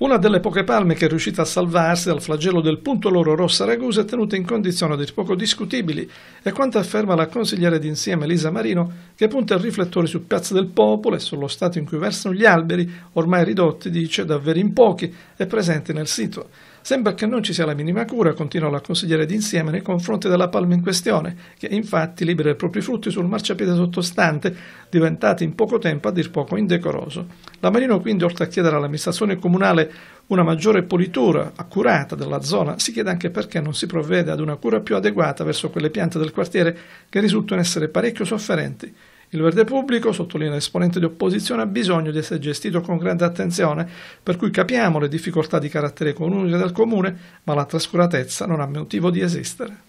Una delle poche palme che è riuscita a salvarsi dal flagello del punto loro rossa Ragusa è tenuta in condizioni a dir poco discutibili è quanto afferma la consigliere d'insieme Elisa Marino che punta il riflettore su Piazza del Popolo e sullo stato in cui versano gli alberi, ormai ridotti, dice, davvero in pochi è presente nel sito. Sembra che non ci sia la minima cura, continua la consigliere d'insieme, nei confronti della palma in questione, che infatti libera i propri frutti sul marciapiede sottostante, diventati in poco tempo a dir poco indecoroso. La Marino quindi, oltre a chiedere all'amministrazione comunale una maggiore pulitura accurata della zona, si chiede anche perché non si provvede ad una cura più adeguata verso quelle piante del quartiere che risultano essere parecchio sofferenti. Il verde pubblico, sottolinea l'esponente di opposizione, ha bisogno di essere gestito con grande attenzione, per cui capiamo le difficoltà di carattere economico del comune, ma la trascuratezza non ha motivo di esistere.